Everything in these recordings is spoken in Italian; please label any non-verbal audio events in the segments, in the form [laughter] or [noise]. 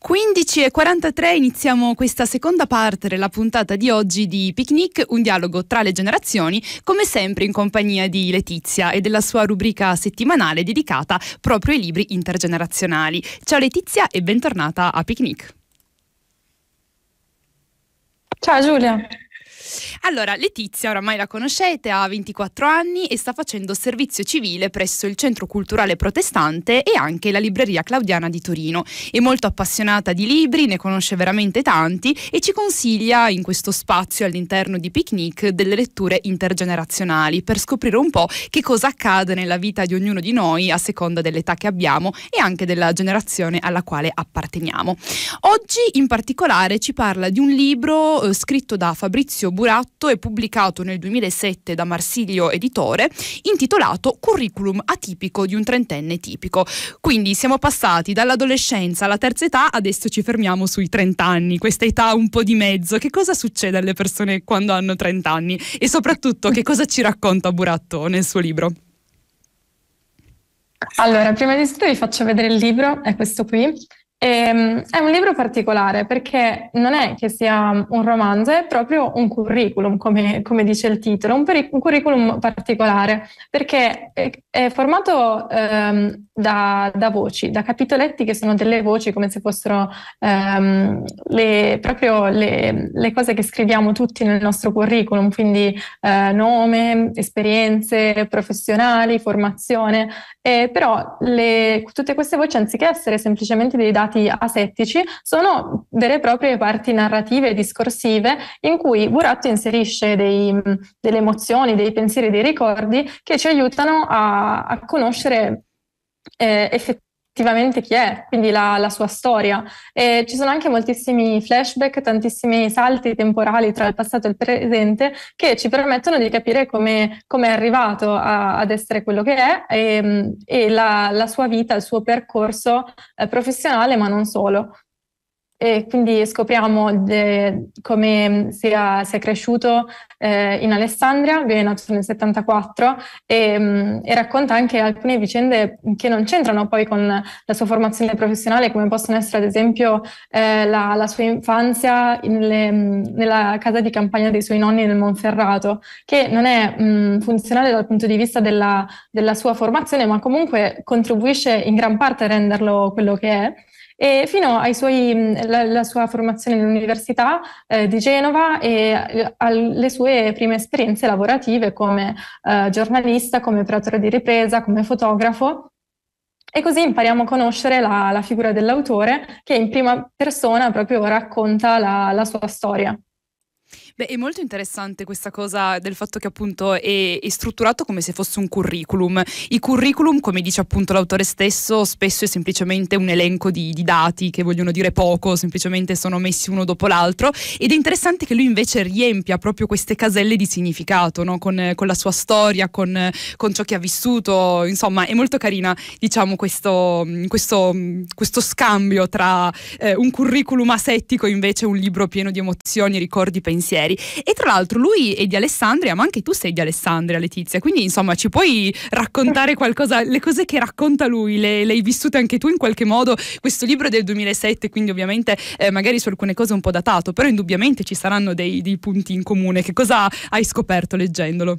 15.43 iniziamo questa seconda parte della puntata di oggi di Picnic, un dialogo tra le generazioni, come sempre in compagnia di Letizia e della sua rubrica settimanale dedicata proprio ai libri intergenerazionali. Ciao Letizia e bentornata a Picnic. Ciao Giulia. Allora, Letizia oramai la conoscete, ha 24 anni e sta facendo servizio civile presso il Centro Culturale Protestante e anche la Libreria Claudiana di Torino. È molto appassionata di libri, ne conosce veramente tanti e ci consiglia in questo spazio all'interno di Picnic delle letture intergenerazionali per scoprire un po' che cosa accade nella vita di ognuno di noi a seconda dell'età che abbiamo e anche della generazione alla quale apparteniamo. Oggi in particolare ci parla di un libro eh, scritto da Fabrizio Buratto e pubblicato nel 2007 da Marsiglio Editore, intitolato Curriculum atipico di un trentenne tipico. Quindi siamo passati dall'adolescenza alla terza età, adesso ci fermiamo sui 30 anni, questa età un po' di mezzo. Che cosa succede alle persone quando hanno 30 anni? E soprattutto che cosa ci racconta Buratto nel suo libro? Allora, prima di tutto vi faccio vedere il libro, è questo qui. E, ehm, è un libro particolare perché non è che sia un romanzo, è proprio un curriculum, come, come dice il titolo, un, peric- un, curriculum particolare perché è, è formato ehm, da, da, voci, da capitoletti che sono delle voci come se fossero ehm, le, proprio le, le, cose che scriviamo tutti nel nostro curriculum, quindi eh, nome, esperienze professionali, formazione, eh, però le, tutte queste voci anziché essere semplicemente dei dati considerati asettici sono vere e proprie parti narrative e discorsive in cui Buratto inserisce dei, mm, delle emozioni, dei pensieri, dei ricordi che ci aiutano a, a conoscere eh, effettivamente effettivamente chi è, quindi la, la sua storia. E ci sono anche moltissimi flashback, tantissimi salti temporali tra il passato e il presente che ci permettono di capire come, come è arrivato a, ad essere quello che è e, e la, la, sua vita, il suo percorso eh, professionale, ma non solo. E quindi scopriamo de, eh, come sia, sia cresciuto eh, in Alessandria, viene nato nel 74 e, mh, mm, e, racconta anche alcune vicende che non c'entrano poi con la sua formazione professionale, come possono essere ad esempio eh, la, la, sua infanzia in le, mm, nella casa di campagna dei suoi nonni nel Monferrato, che non è mh, mm, funzionale dal punto di vista della, della sua formazione, ma comunque contribuisce in gran parte a renderlo quello che è e fino suoi, mm, la, la, sua formazione all'Università eh, di Genova e eh, alle sue prime esperienze lavorative come eh, giornalista, come operatore di ripresa, come fotografo. E così impariamo a conoscere la, la figura dell'autore che in prima persona proprio racconta la, la sua storia. Beh, è molto interessante questa cosa del fatto che appunto è, è, strutturato come se fosse un curriculum. I curriculum, come dice appunto l'autore stesso, spesso è semplicemente un elenco di, di dati che vogliono dire poco, semplicemente sono messi uno dopo l'altro. Ed è interessante che lui invece riempia proprio queste caselle di significato, no? con, con, la sua storia, con, con, ciò che ha vissuto. Insomma, è molto carina, diciamo, questo, questo, questo scambio tra eh, un curriculum asettico e invece un libro pieno di emozioni, ricordi, pensieri ieri. E tra l'altro lui è di Alessandria, ma anche tu sei di Alessandria, Letizia. Quindi insomma ci puoi raccontare qualcosa, le cose che racconta lui, le, le hai vissute anche tu in qualche modo. Questo libro è del 2007, quindi ovviamente eh, magari su alcune cose un po' datato, però indubbiamente ci saranno dei, dei punti in comune. Che cosa hai scoperto leggendolo?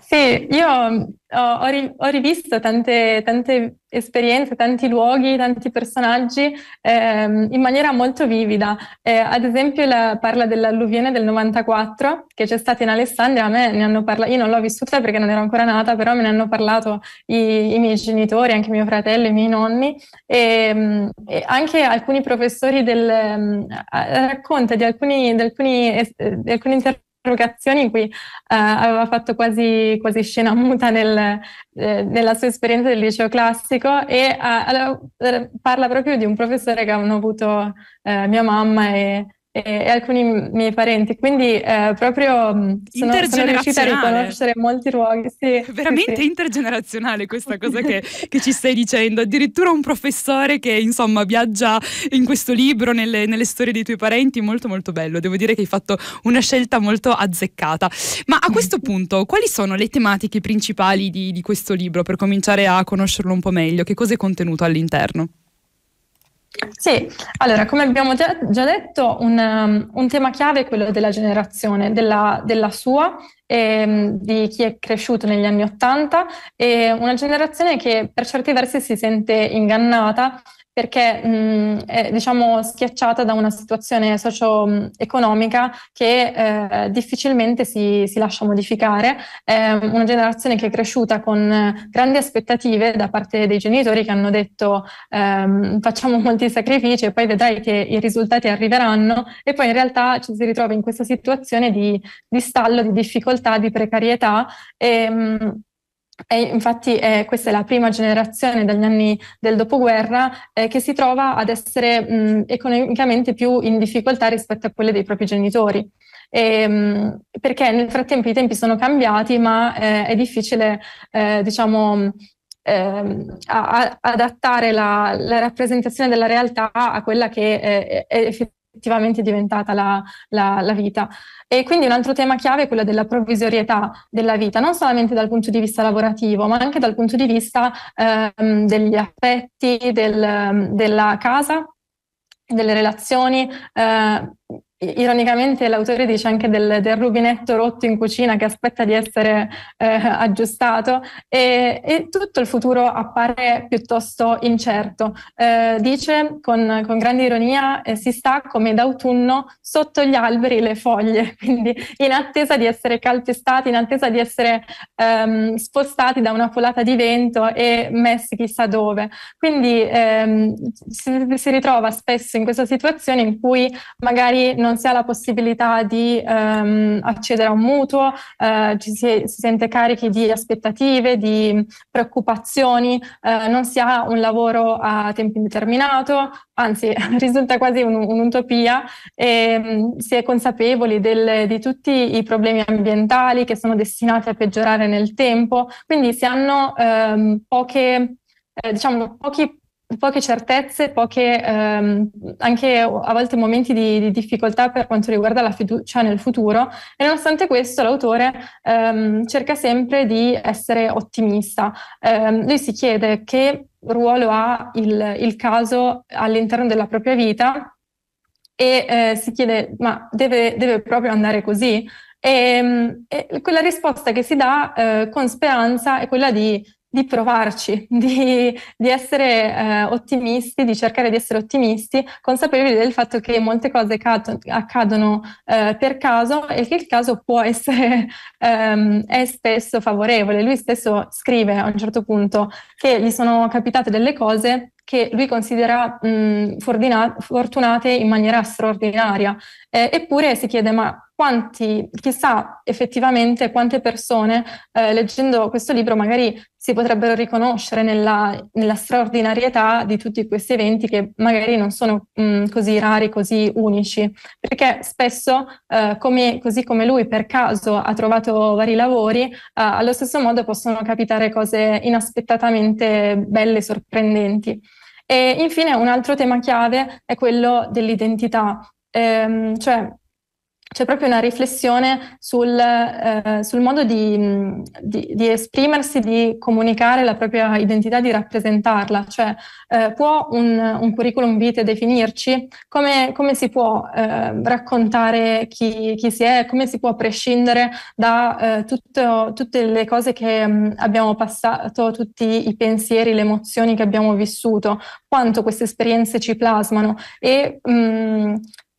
Sì, io mm, ho, ho rivisto tante, tante, esperienze, tanti luoghi, tanti personaggi ehm, in maniera molto vivida. Eh, ad esempio la, parla dell'alluvione del 94 che c'è stata in Alessandria, a me ne hanno parlato, io non l'ho vissuta perché non ero ancora nata, però me ne hanno parlato i, i miei genitori, anche mio fratello, i miei nonni e, mm, e anche alcuni professori del, mm, racconta di alcuni, di alcuni, di alcuni interventi interrogazioni in cui eh, aveva fatto quasi, quasi scena muta nel, eh, nella sua esperienza del liceo classico e eh, eh parla proprio di un professore che hanno avuto eh, mia mamma e e, alcuni miei parenti, quindi eh, proprio mm, sono, sono riuscita a riconoscere molti luoghi. Sì, Veramente sì. intergenerazionale questa cosa che, che, ci stai dicendo, addirittura un professore che insomma viaggia in questo libro, nelle, nelle, storie dei tuoi parenti, molto molto bello, devo dire che hai fatto una scelta molto azzeccata. Ma a mm. questo punto quali sono le tematiche principali di, di questo libro per cominciare a conoscerlo un po' meglio? Che cosa è contenuto all'interno? Sì, allora come abbiamo già, già detto, un, um, un, tema chiave è quello della generazione, della, della sua, eh, di chi è cresciuto negli anni Ottanta, una generazione che per certi versi si sente ingannata perché mh, è diciamo, schiacciata da una situazione socio-economica che eh, difficilmente si, si, lascia modificare. È una generazione che è cresciuta con grandi aspettative da parte dei genitori che hanno detto ehm, facciamo molti sacrifici e poi vedrai che i risultati arriveranno e poi in realtà ci si ritrova in questa situazione di, di stallo, di difficoltà, di precarietà. E, mh, e infatti eh, questa è la prima generazione dagli anni del dopoguerra eh, che si trova ad essere mh, economicamente più in difficoltà rispetto a quelle dei propri genitori. E, ehm, mh, perché nel frattempo i tempi sono cambiati, ma eh, è difficile, eh, diciamo, Ehm, a, a, adattare la, la, rappresentazione della realtà a quella che eh, è effettivamente diventata la, la, la, vita. E quindi un altro tema chiave è quello della provvisorietà della vita, non solamente dal punto di vista lavorativo, ma anche dal punto di vista ehm, degli affetti, del, della casa, delle relazioni. Eh, Ironicamente l'autore dice anche del, del, rubinetto rotto in cucina che aspetta di essere eh, aggiustato e, e, tutto il futuro appare piuttosto incerto. Eh, dice con, con, grande ironia eh, si sta come d'autunno sotto gli alberi le foglie, [laughs] quindi in attesa di essere calpestati, in attesa di essere ehm, spostati da una folata di vento e messi chissà dove. Quindi ehm, si, si ritrova spesso in questa situazione in cui magari non non si ha la possibilità di ehm, accedere a un mutuo, eh, ci si, si, sente carichi di aspettative, di preoccupazioni, eh, non si ha un lavoro a tempo indeterminato, anzi [laughs] risulta quasi un, un'utopia e ehm, mh, si è consapevoli del, di tutti i problemi ambientali che sono destinati a peggiorare nel tempo, quindi si hanno ehm, poche, eh, diciamo, pochi poche certezze, poche ehm, anche a volte momenti di, di, difficoltà per quanto riguarda la fiducia nel futuro e nonostante questo l'autore ehm, cerca sempre di essere ottimista. Ehm, lui si chiede che ruolo ha il, il caso all'interno della propria vita e eh, si chiede ma deve, deve proprio andare così? E, mm, e, quella risposta che si dà eh, con speranza è quella di di provarci, di, di essere eh, ottimisti, di cercare di essere ottimisti, consapevoli del fatto che molte cose cad- accadono eh, per caso e che il caso può essere [laughs] ehm, è spesso favorevole. Lui stesso scrive a un certo punto che gli sono capitate delle cose che lui considera mh, fortunate in maniera straordinaria. Eh, eppure si chiede, ma quanti, chissà effettivamente quante persone eh, leggendo questo libro magari si potrebbero riconoscere nella, nella, straordinarietà di tutti questi eventi che magari non sono mh, così rari, così unici, perché spesso, eh, come, così come lui per caso ha trovato vari lavori, eh, allo stesso modo possono capitare cose inaspettatamente belle, sorprendenti. E infine un altro tema chiave è quello dell'identità, ehm, cioè c'è proprio una riflessione sul, eh, sul modo di, di, di, esprimersi, di comunicare la propria identità, di rappresentarla. Cioè, eh, può un, un, curriculum vitae definirci? Come, come si può eh, raccontare chi, chi, si è? Come si può prescindere da eh, tutto, tutte le cose che mh, mm, abbiamo passato, tutti i pensieri, le emozioni che abbiamo vissuto? Quanto queste esperienze ci plasmano? E, mh, mm,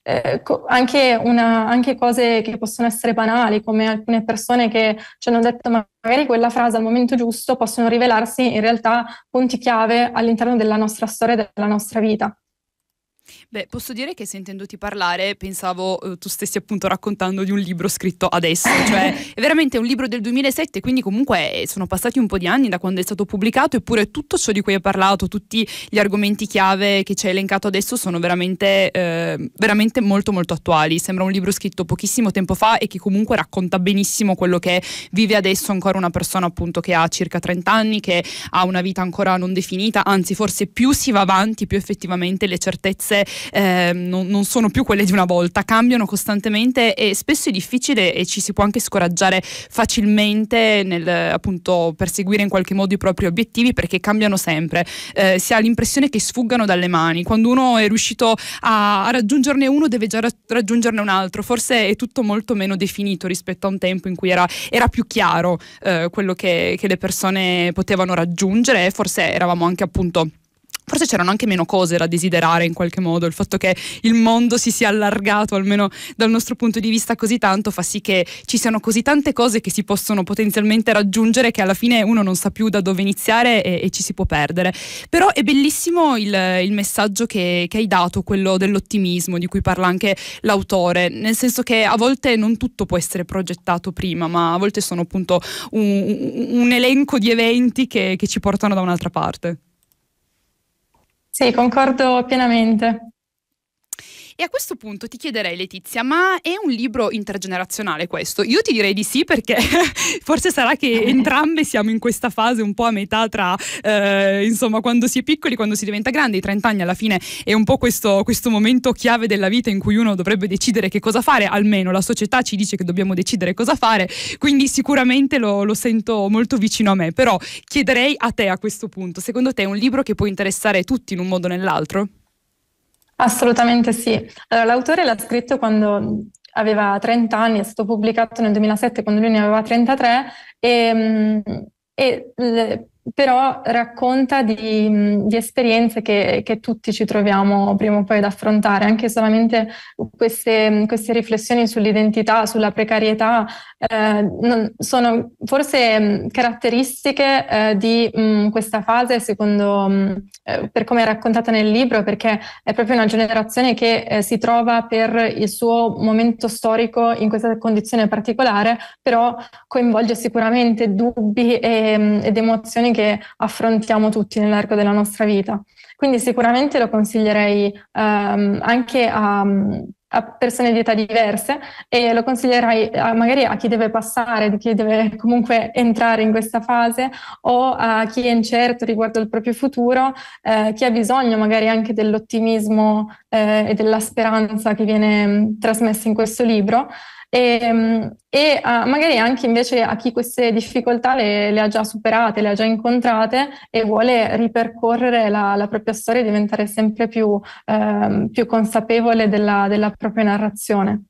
eh, anche, una, anche, cose che possono essere banali, come alcune persone che ci hanno detto ma magari quella frase al momento giusto possono rivelarsi in realtà punti chiave all'interno della nostra storia e della nostra vita. Beh, posso dire che sentendoti parlare pensavo eh, tu stessi appunto raccontando di un libro scritto adesso, cioè [laughs] è veramente un libro del 2007, quindi comunque eh, sono passati un po' di anni da quando è stato pubblicato, eppure tutto ciò di cui hai parlato, tutti gli argomenti chiave che ci hai elencato adesso sono veramente, eh, veramente molto molto attuali, sembra un libro scritto pochissimo tempo fa e che comunque racconta benissimo quello che vive adesso ancora una persona appunto che ha circa 30 anni, che ha una vita ancora non definita, anzi forse più si va avanti, più effettivamente le certezze eh, non, non, sono più quelle di una volta, cambiano costantemente e spesso è difficile e ci si può anche scoraggiare facilmente nel appunto perseguire in qualche modo i propri obiettivi perché cambiano sempre. Eh, si ha l'impressione che sfuggano dalle mani. Quando uno è riuscito a, a raggiungerne uno deve già raggiungerne un altro. Forse è tutto molto meno definito rispetto a un tempo in cui era, era più chiaro eh, quello che, che le persone potevano raggiungere e forse eravamo anche appunto forse c'erano anche meno cose da desiderare in qualche modo, il fatto che il mondo si sia allargato almeno dal nostro punto di vista così tanto fa sì che ci siano così tante cose che si possono potenzialmente raggiungere che alla fine uno non sa più da dove iniziare e, e ci si può perdere. Però è bellissimo il, il messaggio che, che, hai dato, quello dell'ottimismo di cui parla anche l'autore, nel senso che a volte non tutto può essere progettato prima, ma a volte sono appunto un, un elenco di eventi che, che ci portano da un'altra parte. Sì, concordo pienamente. E a questo punto ti chiederei Letizia, ma è un libro intergenerazionale questo? Io ti direi di sì perché [laughs] forse sarà che [laughs] entrambe siamo in questa fase un po' a metà tra eh, insomma quando si è piccoli, quando si diventa grandi, i 30 anni alla fine è un po' questo, questo momento chiave della vita in cui uno dovrebbe decidere che cosa fare, almeno la società ci dice che dobbiamo decidere cosa fare, quindi sicuramente lo, lo sento molto vicino a me, però chiederei a te a questo punto, secondo te è un libro che può interessare tutti in un modo o nell'altro? Assolutamente sì. Allora, l'autore l'ha scritto quando aveva 30 anni, è stato pubblicato nel 2007 quando lui ne aveva 33 e, mm, e però racconta di, di esperienze che, che, tutti ci troviamo prima o poi ad affrontare, anche solamente queste, queste riflessioni sull'identità, sulla precarietà, eh, non, sono forse caratteristiche eh, di mh, questa fase, secondo mh, eh, per come è raccontata nel libro, perché è proprio una generazione che eh, si trova per il suo momento storico in questa condizione particolare, però coinvolge sicuramente dubbi e, ed emozioni che affrontiamo tutti nell'arco della nostra vita. Quindi sicuramente lo consiglierei ehm, anche a, a, persone di età diverse e lo consiglierei a, eh, magari a chi deve passare, chi deve comunque entrare in questa fase o a chi è incerto riguardo al proprio futuro, eh, chi ha bisogno magari anche dell'ottimismo eh, e della speranza che viene mh, mm, trasmessa in questo libro. Ehm, e, e ah, a, magari anche invece a chi queste difficoltà le, le, ha già superate, le ha già incontrate e vuole ripercorrere la, la propria storia e diventare sempre più, eh, più consapevole della, della propria narrazione.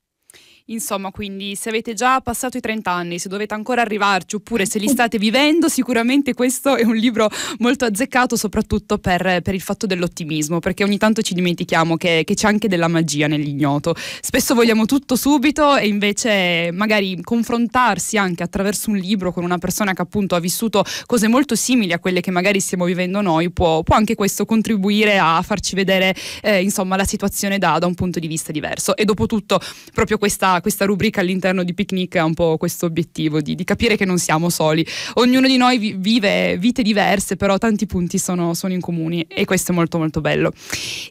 Insomma, quindi se avete già passato i 30 anni, se dovete ancora arrivarci oppure se li state vivendo, sicuramente questo è un libro molto azzeccato soprattutto per, per il fatto dell'ottimismo, perché ogni tanto ci dimentichiamo che, che, c'è anche della magia nell'ignoto. Spesso vogliamo tutto subito e invece magari confrontarsi anche attraverso un libro con una persona che appunto ha vissuto cose molto simili a quelle che magari stiamo vivendo noi, può, può anche questo contribuire a farci vedere eh, insomma, la situazione da, da un punto di vista diverso. E dopo tutto proprio questa questa, rubrica all'interno di Picnic ha un po' questo obiettivo di, di, capire che non siamo soli. Ognuno di noi vive vite diverse, però tanti punti sono, sono in comune e questo è molto molto bello.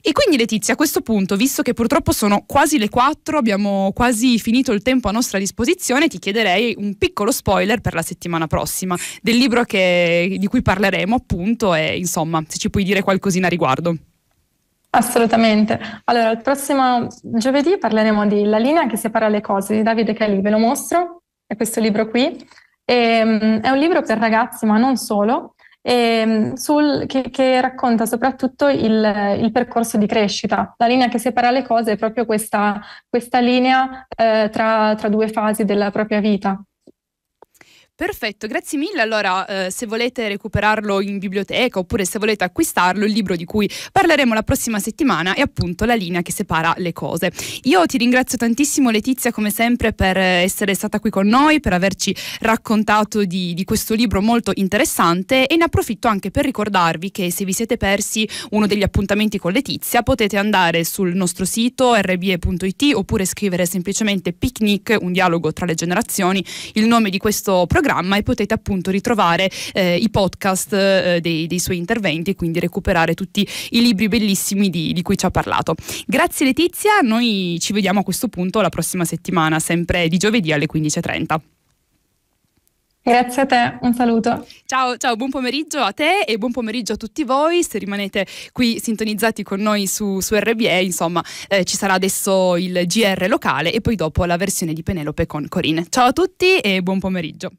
E quindi Letizia, a questo punto, visto che purtroppo sono quasi le 4, abbiamo quasi finito il tempo a nostra disposizione, ti chiederei un piccolo spoiler per la settimana prossima del libro che, di cui parleremo appunto e insomma se ci puoi dire qualcosina a riguardo. Assolutamente. Allora, il prossimo giovedì parleremo di La linea che separa le cose di Davide Calì, ve lo mostro, è questo libro qui. E, um, è un libro per ragazzi, ma non solo, e, ehm, sul, che, che, racconta soprattutto il, il, percorso di crescita. La linea che separa le cose è proprio questa, questa linea eh, tra, tra due fasi della propria vita. Perfetto, grazie mille. Allora, eh, se volete recuperarlo in biblioteca oppure se volete acquistarlo, il libro di cui parleremo la prossima settimana è appunto La linea che separa le cose. Io ti ringrazio tantissimo Letizia come sempre per eh, essere stata qui con noi, per averci raccontato di, di questo libro molto interessante e ne approfitto anche per ricordarvi che se vi siete persi uno degli appuntamenti con Letizia potete andare sul nostro sito rbe.it oppure scrivere semplicemente Picnic, un dialogo tra le generazioni, il nome di questo programma programma e potete appunto ritrovare eh, i podcast eh, dei, dei, suoi interventi e quindi recuperare tutti i libri bellissimi di, di, cui ci ha parlato. Grazie Letizia, noi ci vediamo a questo punto la prossima settimana, sempre di giovedì alle 15.30. Grazie a te, un saluto. Ciao, ciao, buon pomeriggio a te e buon pomeriggio a tutti voi. Se rimanete qui sintonizzati con noi su, su RBE, insomma, eh, ci sarà adesso il GR locale e poi dopo la versione di Penelope con Corinne. Ciao a tutti e buon pomeriggio.